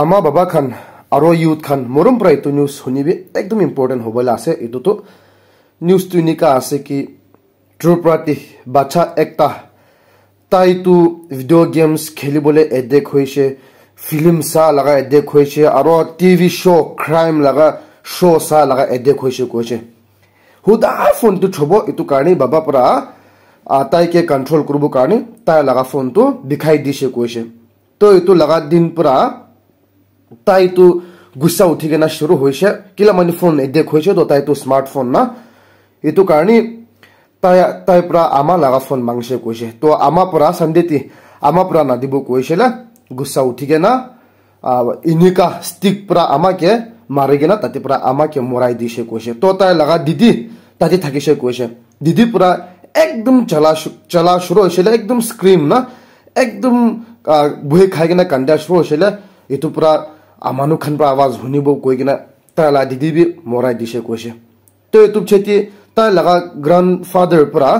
আমা বাবা খান আরো ইউথ খান মরম প্রায় তো নিউজ শুনিবি একদম ইম্পর্টেন্ট হবলে আছে এইটোতো নিউজ তুনিকা আছে কি ত্রিপুরাটি বাচ্চা একটা তাইতো ভিডিও গেমস খেলিবলৈ এডেক্ট হৈছে ফিল্ম চাহ লগা এডেক্ট হৈছে আৰু টিভি শ্ব' ক্ৰাইম লগা শ্ব' চাহ লগা এডেক্ট হৈছে কৈছে সুদা ফোনটো থ'ব এইটো কাৰণে বাবা পৰা তাইকে কণ্ট্ৰল কৰিব কাৰণে তাইৰ লগা ফোনটো বিষাই দিছে কৈছে তো এইটো লগা দিন পৰা তাই তো গুসা উঠি কেনা শুরু হয়েছে কিলা মানে ফোন দেখ হয়েছে তো তাই তো স্মার্টফোন না এই কারণে তাই তাই পুরা আমাৰ লাগা ফোন মাংসে কৈছে তো আমাৰ পৰা চান্দেতি আমাৰ পৰা নাদিব কৈছিলে গুসা উঠি কেনা ইনিকা স্টিক পুরা আমাকে মারে গেনা তাতে পুরা আমাকে মরাই দিছে কৈছে তো তাই লাগা দিদি তাতে থাকিছে কৈছে দিদি পুরা একদম চলা চলা শুরু হৈছিলে একদম স্ক্রিম না একদম বহি খাই কিনে কান্দা শুরু হৈছিলে এইটো পুরা amanu khanpa awaz huni bo koi gina ta la didi bi morai dishe koshi to youtube cheti ta laga grandfather para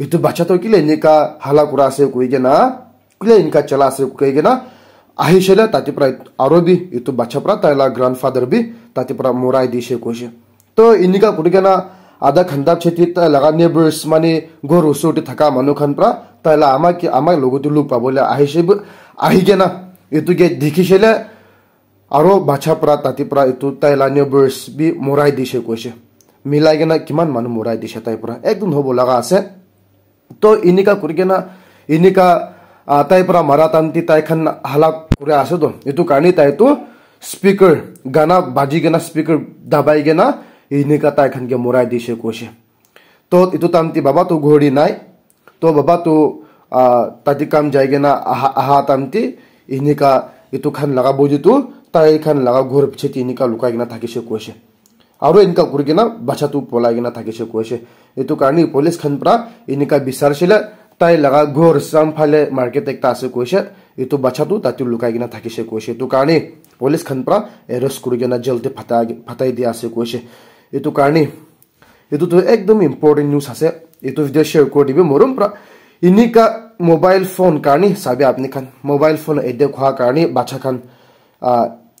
youtube bacha to kile ne ka hala kura ase koi gina kile inka chala ase koi gina ahishala tati pra arobi youtube bacha pra ta la grandfather bi tati pra morai dishe koshi to inika kurigana आधा खंदाप छेती त लगा neighbours माने गोर उसोटी थका मनु खन प्रा तला आमा की आमा लोगो तो लुक पाबोले आहिशे आहिगे ना ये तो के देखिशेले আৰু বাচ্ছা পৰা তাঁতি পৰা এইটো তাই লাইনীয় বি মৰাই দিছে কৈছে মিলাই কিনে কিমান মানুহ মৰাই দিছে তাইৰ পৰা একদম হ'ব লগা আছে তো এনেকুৱা কৰি কিনে এনেকুৱা তাইৰ পৰা মাৰা টান্তি তাইখন হালা কৰি আছেতো এইটো কাৰণে তাইতো স্পীকাৰ গানা বাজি কিনে স্পীকাৰ দাবাই এনেকা এনেকুৱা তাইখনকে মৰাই দিছে কৈছে তো এইটো টান্তি বাবা তোৰ ঘূৰি নাই তো বাবা তোৰ কাম যাই কিনে আহা আহা টান্তি এনেকুৱা এইটো খান লগাব বুজিটো তাই খান লগা ঘূৰ পিছে তিনিকা লুকাই কিনা থাকিছে কৈছে আৰু এনেকুৱা কৰি কিনা বাচ্ছাটো পলাই কিনা থাকিছে কৈছে এইটো কাৰণে পুলিচ খান পৰা এনেকুৱা বিচাৰিছিলে তাই লগা ঘৰ চামফালে মাৰ্কেট এটা আছে কৈছে এইটো বাচ্ছাটো তাতো লুকাই কিনা থাকিছে কৈছে এইটো কাৰণে পুলিচ খান পৰা এৰেষ্ট কৰি কিনা জেলতে ফাটাই ফাটাই দিয়া আছে কৈছে এইটো কাৰণে এইটোতো একদম ইম্পৰ্টেণ্ট নিউজ আছে এইটো ভিডিঅ' শ্বেয়াৰ কৰি দিবি মৰম পৰা এনেকুৱা মোবাইল ফোন কাৰণে চাবি আপনি খান মোবাইল ফোন এতিয়া খোৱাৰ কাৰণে বাচ্ছা খান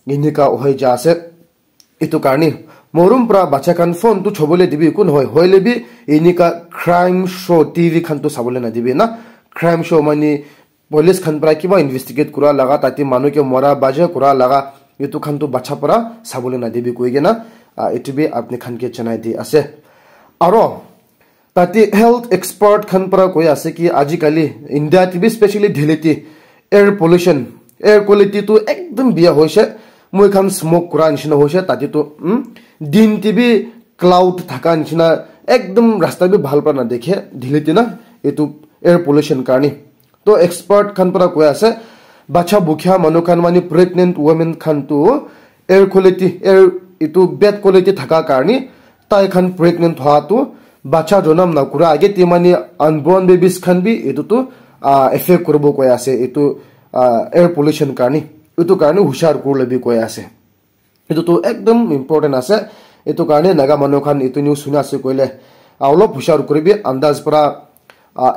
নিন্দিকা হৈ যা আছে এইটো কাৰণে মৰুম পৰা বাচ্ছা খান ফোনটো চাবলৈ দিবি একো নহয় হৈলেবি এনেকুৱা ক্ৰাইম শ্ব' টি ভি খানটো চাবলৈ নাদিবি না ক্ৰাইম শ্ব' মানে পুলিচ খান পৰা কিবা ইনভেষ্টিগেট কৰা লগা তাতে মানুহকে মৰা বাজে কৰা লগা এইটো খানটো বাচ্চা পৰা চাবলৈ নাদিবি কৈ কিনে এইটো বি আপুনি খানকে জনাই দি আছে আৰু তাতে হেল্থ এক্সপাৰ্ট খান পৰা কৈ আছে কি আজিকালি ইণ্ডিয়া টিভি স্পেচিয়েলি ধিলিটি এয়াৰ পলিউশ্যন এয়াৰ কোৱালিটিটো একদম বিয়া হৈছে মই খান স্মক কৰা নিচিনা হৈছে তাতেতো দিন টিভি ক্লাউড থকা নিচিনা একদম ৰাস্তাবোৰ ভাল পৰা নেদেখে ঢিলিটি না এইটো এয়াৰ পলিউশ্যন কাৰণে তো এক্সপাৰ্ট খান পৰা কৈ আছে বাচ্ছা বুখীয়া মানুহ খান মানে প্ৰেগনেণ্ট ৱমেন খানটো এয়াৰ কোৱালিটি এয়াৰ এইটো বেড কোৱালিটি থকা কাৰণে তাই খান প্ৰেগনেণ্ট হোৱাটো বাচ্ছা জনাম নকৰা আগে তে মানে আনবৰ্ণ বেবিজ খান বি এইটোতো এফেক্ট কৰিব কৈ আছে এইটো এয়াৰ পলিউশ্যন কাৰণে এইটো কাৰণে হুচিয়াৰ কৰ ল'বি কৈ আছে এইটোতো একদম ইম্পৰ্টেণ্ট আছে এইটো কাৰণে নাগা মানুহখন এইটো নিউজ শুনি আছে কৈলে অলপ হুচিয়াৰ কৰিবি আন্দাজ পৰা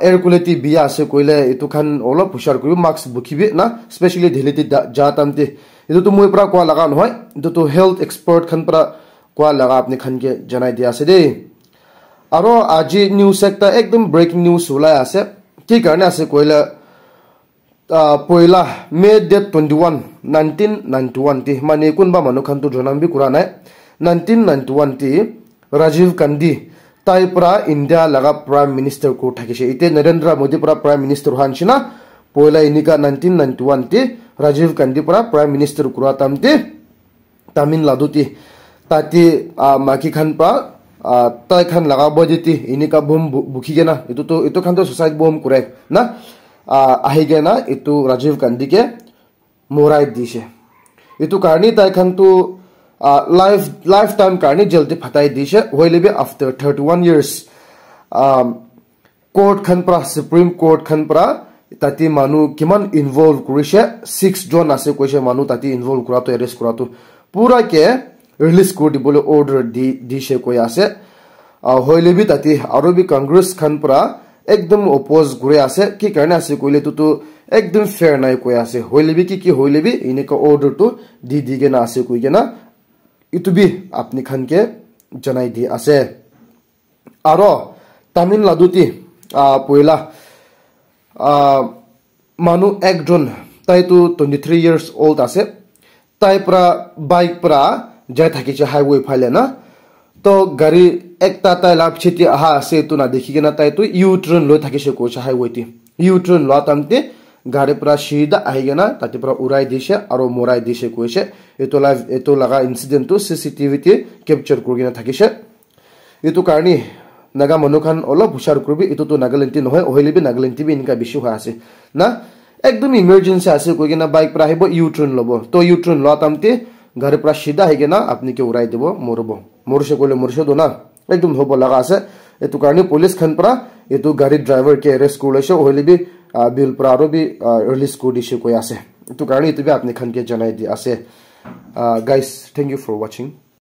এয়াৰ কুৱালিটি বিয়া আছে কৈলে এইটো খান অলপ হুচিয়াৰ কৰিবি মাক্স বুকিবি না স্পেচিয়েলি ঢিলিটি যা তামতি এইটোতো মই পৰা কোৱা লগা নহয় এইটোতো হেল্থ এক্সপাৰ্ট খান পৰা কোৱা লগা আপুনি খানকে জনাই দিয়া আছে দেই আৰু আজি নিউজ এটা একদম ব্ৰেকিং নিউজ ওলাই আছে কি কাৰণে আছে কৈলে poila may date 21 1991 ti mane kun ba manu khantu jonam bi kurana 1991 ti rajiv gandhi taipra india laga prime minister ko thakise ite narendra modi pra prime minister han china inika 1991 ti rajiv gandhi pra prime minister kura tam ti tamin ladu ti tati maki khan pa tai khan laga bo ti inika bom bukhi gena itu to khan to suicide bom kurai na আহি কেনে এইটো ৰাজীৱ গান্ধীকে মৰাই দিছে এইটো কাৰণে তাইখনতো life life time কাৰণে জেলতে ফাটাই দিছে হৈ লবি আফটাৰ থাৰ্টি ওৱান ইয়াৰ্ছ কৰ্টখন পৰা চুপ্ৰিম কৰ্টখন পৰা তাতে মানুহ কিমান ইনভল্ভ কৰিছে ছিক্স জন আছে কৈছে মানুহ তাতে ইনভল্ভ কৰাটো এৰেষ্ট কৰাটো পূৰাকে ৰিলিজ কৰি দিবলৈ অৰ্ডাৰ দি দিছে কৈ আছে হৈ লবি তাতে আৰু বি কংগ্ৰেছখন পৰা একদম অপজ ঘূৰি আছে কি কাৰণে আছে কৰিলে তোৰ একদম ফেয়াৰ নাই কৈ আছে হৈলিবি কি কি হৈলিবি এনেকুৱা অৰ্ডাৰটো দি দি কেনে আছে কৈ কেনে বি আপুনি খানকে জনাই দি আছে আৰু তামিলনাডুটি পহিলা মানুহ একজন তাইতো টুৱেণ্টি থ্ৰী ইয়েৰ্ছ অল্ড আছে তাইৰ পৰা বাইক পৰা যাই থাকিছে হাইৱে ফালে না তো গাড়ীৰ একটা তাই লাভ চিটি অহা আছে এইটো না দেখি কিনে তাই তো ইউ ট্ৰেইন লৈ থাকিছে কৈছে হাইৱেটি ইউ ট্ৰেইন লোৱা টাইমতে গাড়ীৰ পৰা চিৰিদা আহি কিনে তাতে পৰা উৰাই দিছে আৰু মৰাই দিছে কৈছে এইটো লাইভ এইটো লগা ইনচিডেণ্টটো চি চি টিভি টি কেপচাৰ কৰি কিনে থাকিছে এইটো কাৰণে নাগা মানুহখন অলপ হুচাৰ কৰিবি এইটোতো নাগালেণ্ডটি নহয় অহিলিবি নাগালেণ্ডটিবি এনেকুৱা বেছি হোৱা আছে না একদম ইমাৰ্জেঞ্চি আছে কৈ কিনে বাইক পৰা আহিব ইউ ট্ৰেইন ল'ব তো ইউ ট্ৰেইন লোৱা টাইমতে গাড়ীৰ পৰা চিধা আহি কিনে আপুনি কি উৰাই দিব মৰব মৰিছে ক'লে মৰিছে তো না একদম ধৰিব লগা আছে এইটো কাৰণে পুলিচ খান পৰা এইটো গাড়ীৰ ড্ৰাইভাৰকে এৰেষ্ট কৰিছে অহলি বি বিল পৰা আৰু বি ৰিলিজ কৰি দিছে কৈ আছে এইটো কাৰণে এইটো বি আপুনি খানকে জনাই দি আছে গাইজ থেংক ইউ ফৰ ৱাচিং